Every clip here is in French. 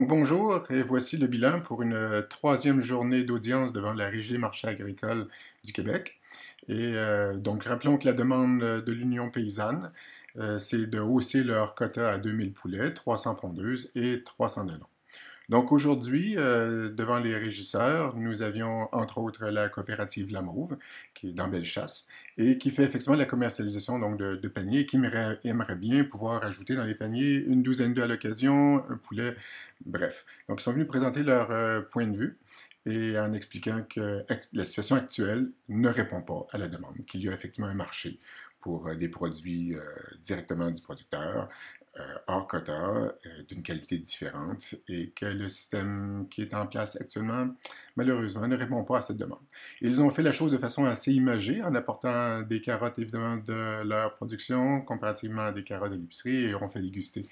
Bonjour et voici le bilan pour une euh, troisième journée d'audience devant la Régie marché agricole du Québec. Et euh, donc rappelons que la demande euh, de l'Union paysanne, c'est de hausser leur quota à 2000 poulets, 300 pondeuses et 300 nanons. Donc aujourd'hui, euh, devant les régisseurs, nous avions entre autres la coopérative La Mauve, qui est dans Bellechasse, et qui fait effectivement la commercialisation donc, de, paniers, qui aimerait, bien pouvoir ajouter dans les paniers une douzaine d'œufs à l'occasion, un poulet, bref. Donc ils sont venus présenter leur euh, point de vue et en expliquant que la situation actuelle ne répond pas à la demande, qu'il y a effectivement un marché pour euh, des produits euh, directement du producteur, euh, hors quota, d'une qualité différente, et que le système qui est en place actuellement, malheureusement, ne répond pas à cette demande. Ils ont fait la chose de façon assez imagée en apportant des carottes, évidemment, de leur production, comparativement à des carottes à l'épicerie, et ont fait déguster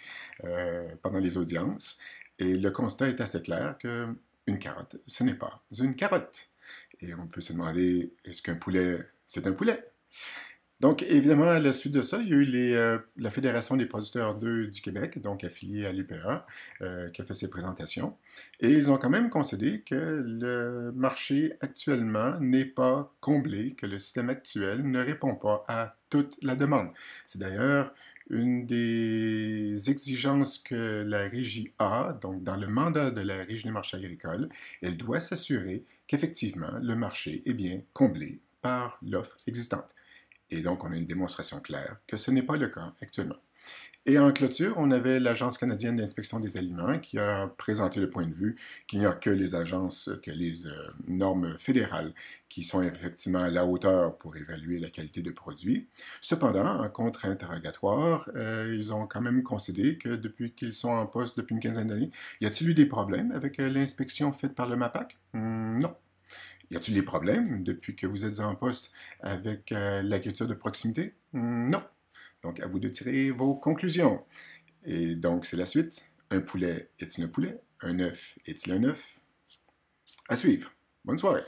pendant les audiences. Et le constat est assez clair que une carotte, ce n'est pas une carotte. Et on peut se demander, est-ce qu'un poulet, c'est un poulet? Donc, évidemment, à la suite de ça, il y a eu euh, la Fédération des producteurs 2 du Québec, donc affiliée à l'UPA, euh, qui a fait ses présentations. Et ils ont quand même concédé que le marché actuellement n'est pas comblé, que le système actuel ne répond pas à toute la demande. C'est d'ailleurs une des exigences que la régie a, donc dans le mandat de la régie des marchés agricoles, elle doit s'assurer qu'effectivement le marché est bien comblé par l'offre existante. Et donc, on a une démonstration claire que ce n'est pas le cas actuellement. Et en clôture, on avait l'Agence canadienne d'inspection des aliments qui a présenté le point de vue qu'il n'y a que les agences, que les euh, normes fédérales qui sont effectivement à la hauteur pour évaluer la qualité de produits. Cependant, en contre-interrogatoire, euh, ils ont quand même concédé que depuis qu'ils sont en poste depuis une quinzaine d'années, y a-t-il eu des problèmes avec euh, l'inspection faite par le MAPAC? Hmm, non. Y a-t-il des problèmes depuis que vous êtes en poste avec euh, l'agriculture de proximité? Non. Donc, à vous de tirer vos conclusions. Et donc, c'est la suite. Un poulet est-il un poulet? Un œuf est-il un œuf? À suivre. Bonne soirée.